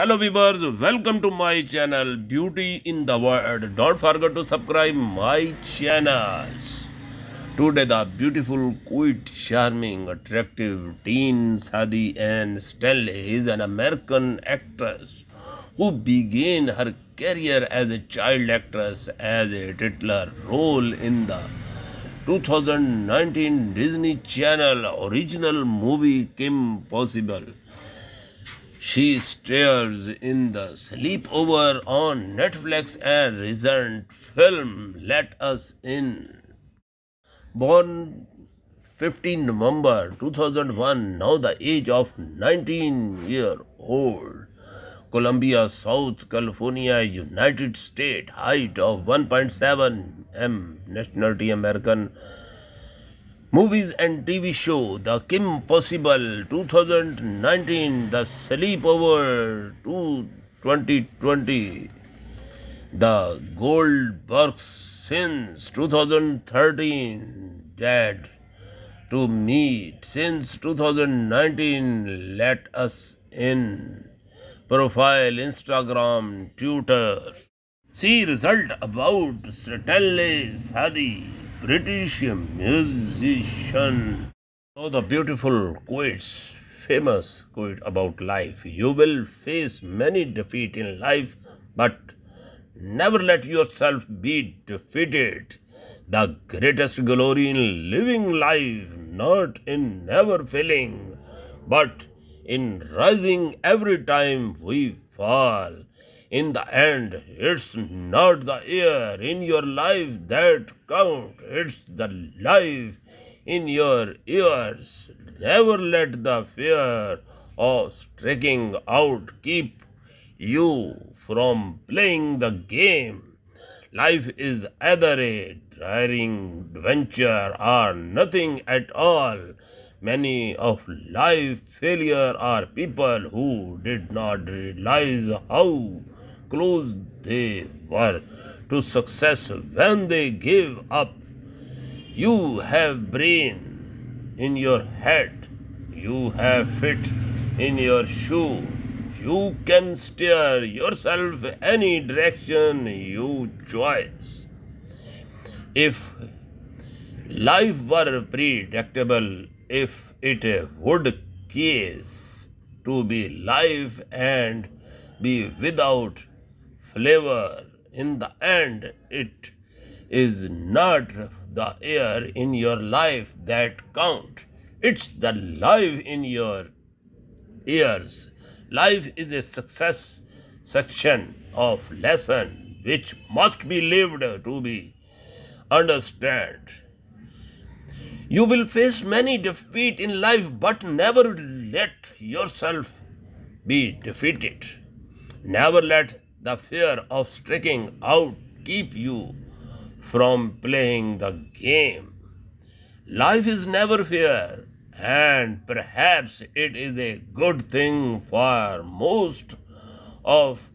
hello viewers welcome to my channel beauty in the world don't forget to subscribe my channels today the beautiful quite charming attractive teen sadie ann stanley is an american actress who began her career as a child actress as a titular role in the 2019 disney channel original movie kim possible she stares in the sleepover on Netflix and recent film Let Us In. Born 15 November 2001, now the age of 19 year old. Columbia, South California, United States, height of 1.7 m, nationality American. Movies and TV show The Kim Possible 2019, The Sleepover 2020, The Goldberg Since 2013, Dead to Meet Since 2019, Let Us In, Profile Instagram, Twitter. See result about Stanley Sadi. British musician. So the beautiful quotes, famous quote about life. You will face many defeat in life, but never let yourself be defeated. The greatest glory in living life, not in never failing, but in rising every time we fall. In the end, it's not the year in your life that counts, it's the life in your ears. Never let the fear of striking out keep you from playing the game. Life is either a daring venture or nothing at all. Many of life failure are people who did not realize how close they were to success when they give up. You have brain in your head. You have fit in your shoe. You can steer yourself any direction you choose. If life were predictable if it would kiss to be live and be without flavor in the end it is not the air in your life that count it's the life in your ears life is a success section of lesson which must be lived to be understood you will face many defeat in life, but never let yourself be defeated. Never let the fear of striking out keep you from playing the game. Life is never fair, and perhaps it is a good thing for most of